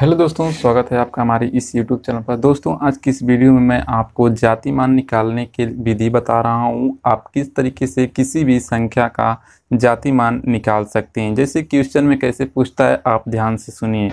hello दोस्तों स्वागत है आपका हमारे इस यूट्यूब चैनल पर दोस्तों आज की इस वीडियो में मैं आपको जाति मान निकालने की विधि बता रहा हूँ आप किस तरीके से किसी भी संख्या का जाति मान निकाल सकते हैं जैसे क्वेश्चन में कैसे पूछता है आप ध्यान से सुनिए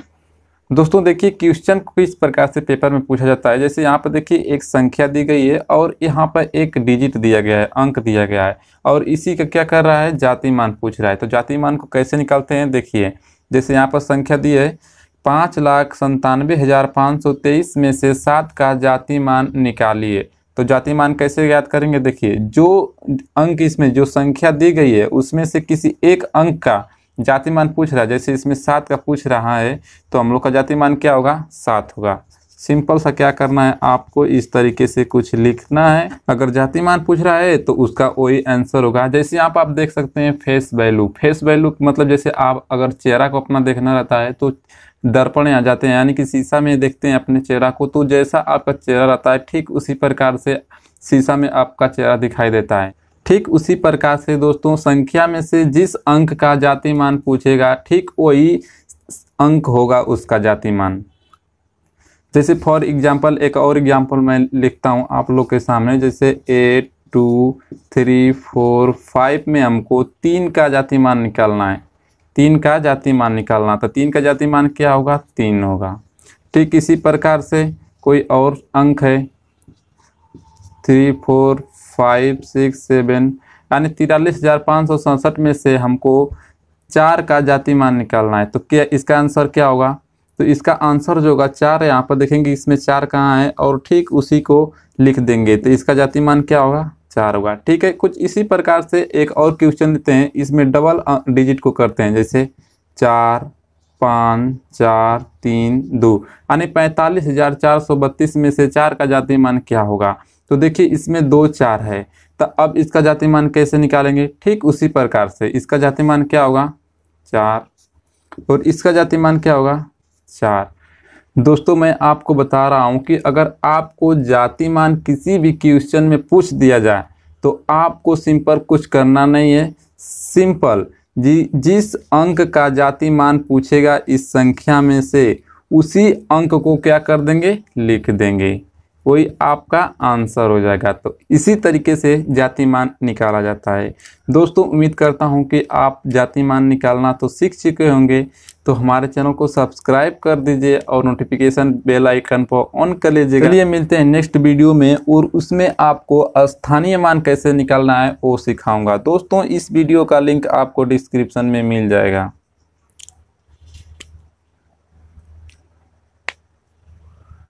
दोस्तों देखिए क्वेश्चन को इस प्रकार से पेपर में पूछा जाता है जैसे यहाँ पर देखिए एक संख्या दी गई है और यहाँ पर एक डिजिट दिया गया है अंक दिया गया है और इसी का क्या कर रहा है जाति मान पूछ रहा है तो जाति मान को कैसे निकालते हैं देखिए जैसे यहाँ पर संख्या दी है पाँच लाख संतानवे हज़ार पाँच सौ तेईस में से सात का जातिमान निकालिए तो जातिमान कैसे ज्ञात करेंगे देखिए जो अंक इसमें जो संख्या दी गई है उसमें से किसी एक अंक का जातिमान पूछ रहा है जैसे इसमें सात का पूछ रहा है तो हम लोग का जातिमान क्या होगा सात होगा सिंपल सा क्या करना है आपको इस तरीके से कुछ लिखना है अगर जातिमान पूछ रहा है तो उसका वही आंसर होगा जैसे आप आप देख सकते हैं फेस वैल्यू फेस वैल्यू मतलब जैसे आप अगर चेहरा को अपना देखना रहता है तो दर्पण आ जाते हैं यानी कि शीशा में देखते हैं अपने चेहरा को तो जैसा आपका चेहरा रहता है ठीक उसी प्रकार से शीशा में आपका चेहरा दिखाई देता है ठीक उसी प्रकार से दोस्तों संख्या में से जिस अंक का जातिमान पूछेगा ठीक वही अंक होगा उसका जातिमान जैसे फॉर एग्जाम्पल एक और एग्जाम्पल मैं लिखता हूँ आप लोग के सामने जैसे eight two three four five में हमको तीन का जाति मान निकालना है तीन का जाति मान निकालना तो तीन का जाति मान क्या होगा तीन होगा ठीक इसी प्रकार से कोई और अंक है three four five six seven यानी तिरालीस हज़ार पाँच सौ सड़सठ में से हमको चार का जाति मान निकालना है तो क्या इसका आंसर क्या होगा तो इसका आंसर जो होगा चार यहाँ पर देखेंगे इसमें चार कहाँ है और ठीक उसी को लिख देंगे तो इसका जाति मान क्या होगा चार होगा ठीक है कुछ इसी प्रकार से एक और क्वेश्चन देते हैं इसमें डबल डिजिट को करते हैं जैसे चार पाँच चार तीन दो यानी पैंतालीस हज़ार चार सौ बत्तीस में से चार का जाति मान क्या होगा तो देखिए इसमें दो चार है तो अब इसका जाति मान कैसे निकालेंगे ठीक उसी प्रकार से इसका जाति मान क्या होगा चार और इसका जाति मान क्या होगा चार दोस्तों मैं आपको बता रहा हूँ कि अगर आपको जातिमान किसी भी क्वेश्चन में पूछ दिया जाए तो आपको सिंपल कुछ करना नहीं है सिंपल जी जिस अंक का जातिमान पूछेगा इस संख्या में से उसी अंक को क्या कर देंगे लिख देंगे कोई आपका आंसर हो जाएगा तो इसी तरीके से जातिमान निकाला जाता है दोस्तों उम्मीद करता हूं कि आप जातिमान निकालना तो सीख चुके होंगे तो हमारे चैनल को सब्सक्राइब कर दीजिए और नोटिफिकेशन बेल आइकन पर ऑन कर लीजिए चलिए मिलते हैं नेक्स्ट वीडियो में और उसमें आपको स्थानीय मान कैसे निकालना है वो सिखाऊंगा दोस्तों इस वीडियो का लिंक आपको डिस्क्रिप्शन में मिल जाएगा